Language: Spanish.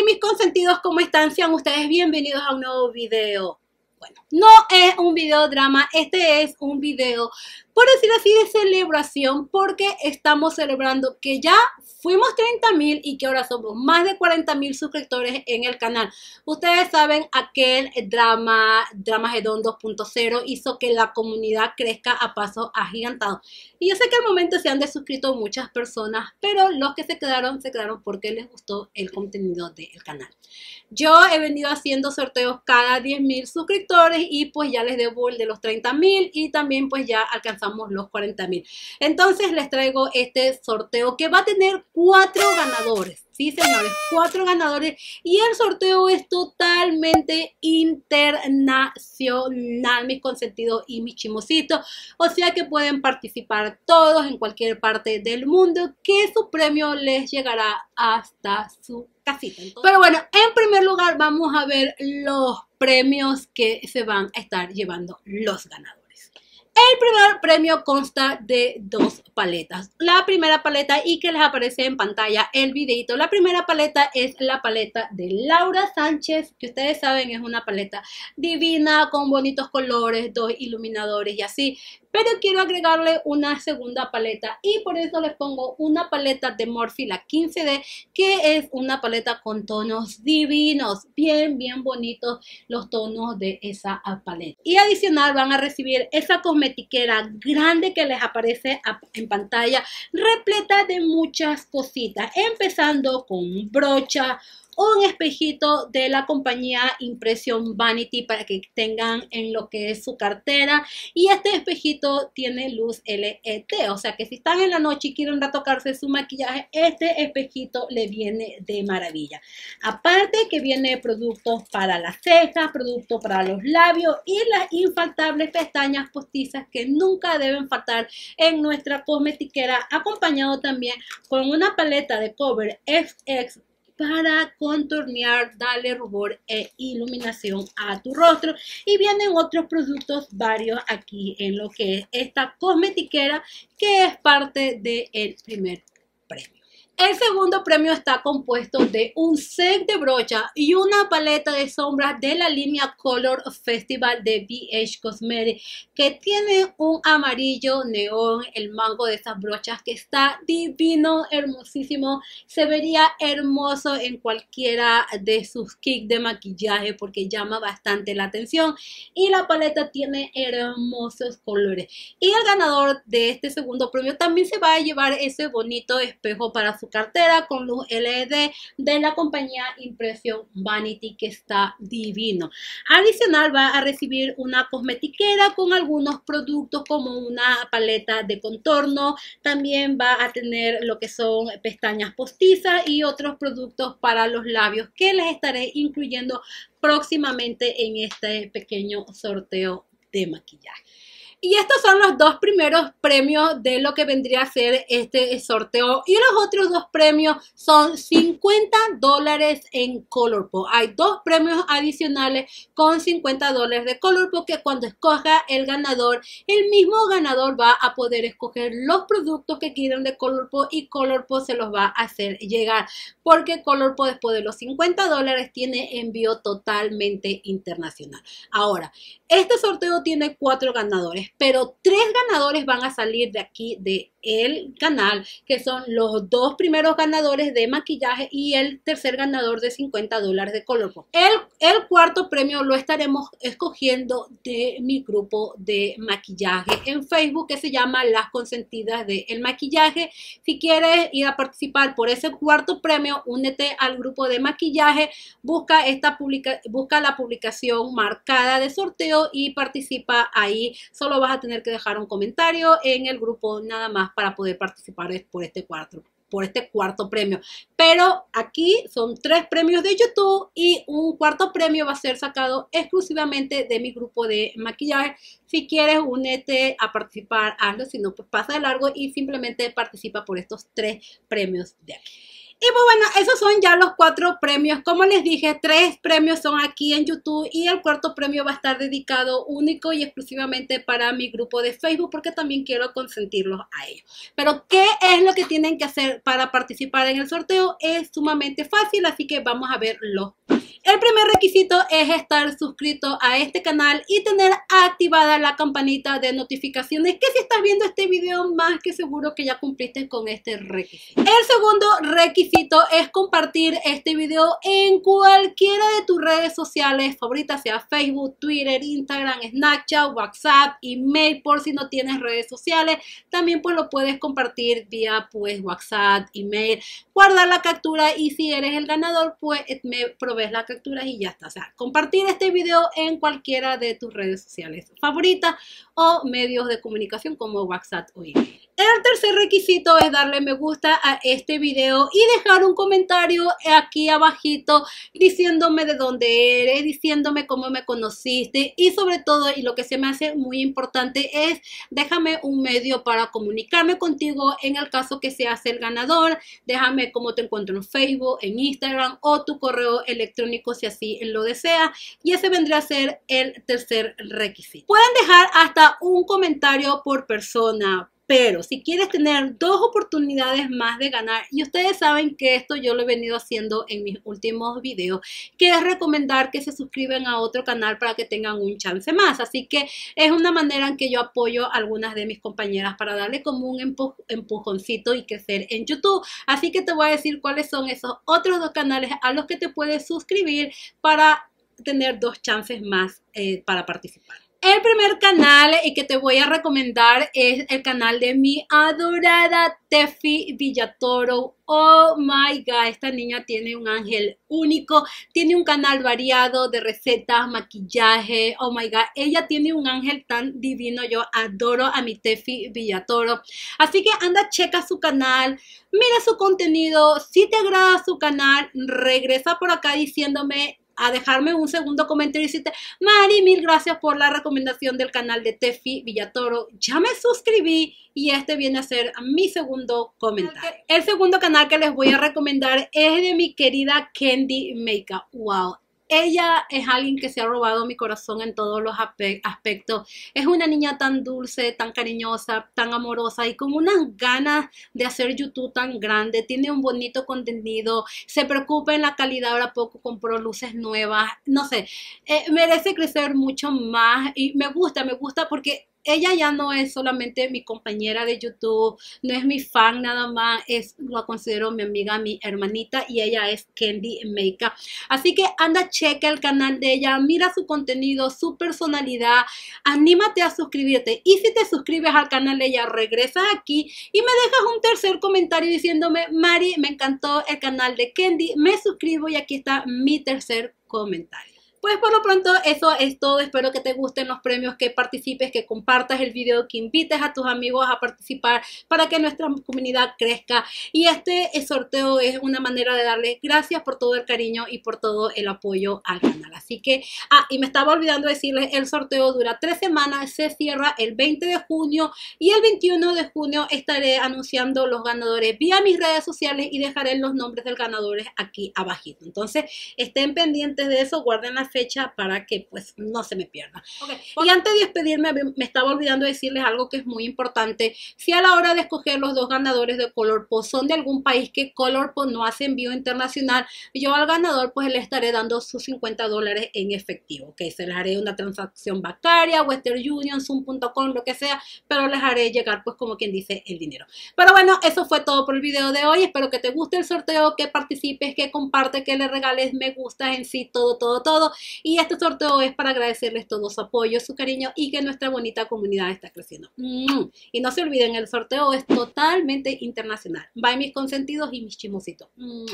y mis consentidos, ¿cómo están? Sean ustedes bienvenidos a un nuevo video. Bueno, no es un video drama, este es un video por decir así, de celebración, porque estamos celebrando que ya fuimos 30.000 y que ahora somos más de 40.000 suscriptores en el canal. Ustedes saben, aquel drama, Drama 2.0 hizo que la comunidad crezca a paso agigantado. Y yo sé que al momento se han desuscrito muchas personas, pero los que se quedaron, se quedaron porque les gustó el contenido del canal. Yo he venido haciendo sorteos cada 10.000 suscriptores y pues ya les debo el de los 30.000 y también pues ya alcanzamos los 40 mil. Entonces les traigo este sorteo que va a tener cuatro ganadores. Sí, señores, cuatro ganadores y el sorteo es totalmente internacional, mis consentidos y mis chimositos. O sea que pueden participar todos en cualquier parte del mundo, que su premio les llegará hasta su casita. Pero bueno, en primer lugar vamos a ver los premios que se van a estar llevando los ganadores. El primer premio consta de dos paletas. La primera paleta y que les aparece en pantalla el videito. La primera paleta es la paleta de Laura Sánchez, que ustedes saben es una paleta divina con bonitos colores, dos iluminadores y así. Pero quiero agregarle una segunda paleta y por eso les pongo una paleta de Morphe, la 15D, que es una paleta con tonos divinos, bien, bien bonitos los tonos de esa paleta. Y adicional van a recibir esa cosmetiquera grande que les aparece en pantalla, repleta de muchas cositas, empezando con brocha, un espejito de la compañía impresión Vanity para que tengan en lo que es su cartera. Y este espejito tiene luz LED, o sea que si están en la noche y quieren retocarse su maquillaje, este espejito le viene de maravilla. Aparte que viene productos para las cejas, productos para los labios y las infaltables pestañas postizas que nunca deben faltar en nuestra cosmetiquera, acompañado también con una paleta de cover fx para contornear, darle rubor e iluminación a tu rostro. Y vienen otros productos varios aquí en lo que es esta cosmetiquera que es parte del primer premio. El segundo premio está compuesto de un set de brocha y una paleta de sombras de la línea Color Festival de BH Cosmetics que tiene un amarillo neón, el mango de estas brochas que está divino, hermosísimo, se vería hermoso en cualquiera de sus kits de maquillaje porque llama bastante la atención y la paleta tiene hermosos colores. Y el ganador de este segundo premio también se va a llevar ese bonito espejo para su cartera con luz LED de la compañía Impresión Vanity que está divino. Adicional va a recibir una cosmetiquera con algunos productos como una paleta de contorno, también va a tener lo que son pestañas postizas y otros productos para los labios que les estaré incluyendo próximamente en este pequeño sorteo de maquillaje. Y estos son los dos primeros premios de lo que vendría a ser este sorteo. Y los otros dos premios son 50 dólares en Colorpo. Hay dos premios adicionales con 50 dólares de Colorpo que cuando escoja el ganador, el mismo ganador va a poder escoger los productos que quieran de Colorpo y Colorpo se los va a hacer llegar. Porque Colorpo después de los 50 dólares tiene envío totalmente internacional. Ahora, este sorteo tiene cuatro ganadores pero tres ganadores van a salir de aquí de el canal, que son los dos primeros ganadores de maquillaje y el tercer ganador de 50 dólares de color El, cuarto premio lo estaremos escogiendo de mi grupo de maquillaje en Facebook que se llama Las Consentidas del Maquillaje. Si quieres ir a participar por ese cuarto premio, únete al grupo de maquillaje, busca, esta busca la publicación marcada de sorteo y participa ahí. Solo vas a tener que dejar un comentario en el grupo nada más para poder participar por este cuarto por este cuarto premio. Pero aquí son tres premios de YouTube y un cuarto premio va a ser sacado exclusivamente de mi grupo de maquillaje. Si quieres, únete a participar, hazlo, si no, pues pasa de largo y simplemente participa por estos tres premios de aquí. Y pues bueno, esos son ya los cuatro premios. Como les dije, tres premios son aquí en YouTube y el cuarto premio va a estar dedicado único y exclusivamente para mi grupo de Facebook porque también quiero consentirlos a ellos. Pero ¿qué es lo que tienen que hacer para participar en el sorteo? Es sumamente fácil, así que vamos a verlo. El primer requisito es estar suscrito a este canal y tener activada la campanita de notificaciones que si estás viendo este video más que seguro que ya cumpliste con este requisito. El segundo requisito es compartir este video en cualquiera de tus redes sociales favoritas, sea Facebook, Twitter, Instagram, Snapchat, WhatsApp, email por si no tienes redes sociales. También pues lo puedes compartir vía pues WhatsApp, email, guardar la captura y si eres el ganador pues me provees la captura y ya está. O sea, compartir este video en cualquiera de tus redes sociales favoritas o medios de comunicación como WhatsApp o Instagram. El tercer requisito es darle me gusta a este video y dejar un comentario aquí abajito diciéndome de dónde eres, diciéndome cómo me conociste y sobre todo, y lo que se me hace muy importante es déjame un medio para comunicarme contigo en el caso que seas el ganador, déjame cómo te encuentro en Facebook, en Instagram o tu correo electrónico si así lo deseas y ese vendría a ser el tercer requisito. Pueden dejar hasta un comentario por persona pero si quieres tener dos oportunidades más de ganar, y ustedes saben que esto yo lo he venido haciendo en mis últimos videos, que es recomendar que se suscriban a otro canal para que tengan un chance más. Así que es una manera en que yo apoyo a algunas de mis compañeras para darle como un empujoncito y crecer en YouTube. Así que te voy a decir cuáles son esos otros dos canales a los que te puedes suscribir para tener dos chances más eh, para participar. El primer canal que te voy a recomendar es el canal de mi adorada Tefi Villatoro. Oh my god, esta niña tiene un ángel único, tiene un canal variado de recetas, maquillaje, oh my god, ella tiene un ángel tan divino, yo adoro a mi Tefi Villatoro. Así que anda, checa su canal, mira su contenido, si te agrada su canal, regresa por acá diciéndome a dejarme un segundo comentario y decirte, Mari, mil gracias por la recomendación del canal de Tefi Villatoro. Ya me suscribí y este viene a ser mi segundo comentario. El segundo canal que les voy a recomendar es de mi querida Candy Makeup. Wow, ella es alguien que se ha robado mi corazón en todos los aspectos. Es una niña tan dulce, tan cariñosa, tan amorosa y con unas ganas de hacer YouTube tan grande. Tiene un bonito contenido, se preocupa en la calidad, ahora poco compró luces nuevas, no sé, eh, merece crecer mucho más y me gusta, me gusta porque ella ya no es solamente mi compañera de YouTube, no es mi fan nada más, es la considero mi amiga, mi hermanita y ella es Candy Makeup. Así que anda, checa el canal de ella, mira su contenido, su personalidad, anímate a suscribirte y si te suscribes al canal de ella, regresas aquí y me dejas un tercer comentario diciéndome, Mari, me encantó el canal de Candy, me suscribo y aquí está mi tercer comentario. Pues por lo pronto eso es todo, espero que te gusten los premios, que participes, que compartas el video, que invites a tus amigos a participar para que nuestra comunidad crezca y este eh, sorteo es una manera de darles gracias por todo el cariño y por todo el apoyo al canal. Así que, ah, y me estaba olvidando decirles, el sorteo dura tres semanas, se cierra el 20 de junio y el 21 de junio estaré anunciando los ganadores vía mis redes sociales y dejaré los nombres de los ganadores aquí abajito. Entonces, estén pendientes de eso, guarden las fecha para que pues no se me pierda. Okay. Y antes de despedirme, me estaba olvidando decirles algo que es muy importante. Si a la hora de escoger los dos ganadores de Colorpo son de algún país que Colorpo no hace envío internacional, yo al ganador pues le estaré dando sus 50 dólares en efectivo, Que se les haré una transacción bancaria, Western Union, Zoom.com, lo que sea, pero les haré llegar pues como quien dice el dinero. Pero bueno, eso fue todo por el video de hoy, espero que te guste el sorteo, que participes, que compartes, que le regales me gusta en sí, todo, todo, todo. Y este sorteo es para agradecerles todo su apoyo, su cariño y que nuestra bonita comunidad está creciendo. Mm. Y no se olviden, el sorteo es totalmente internacional. Bye mis consentidos y mis chismositos. Mm.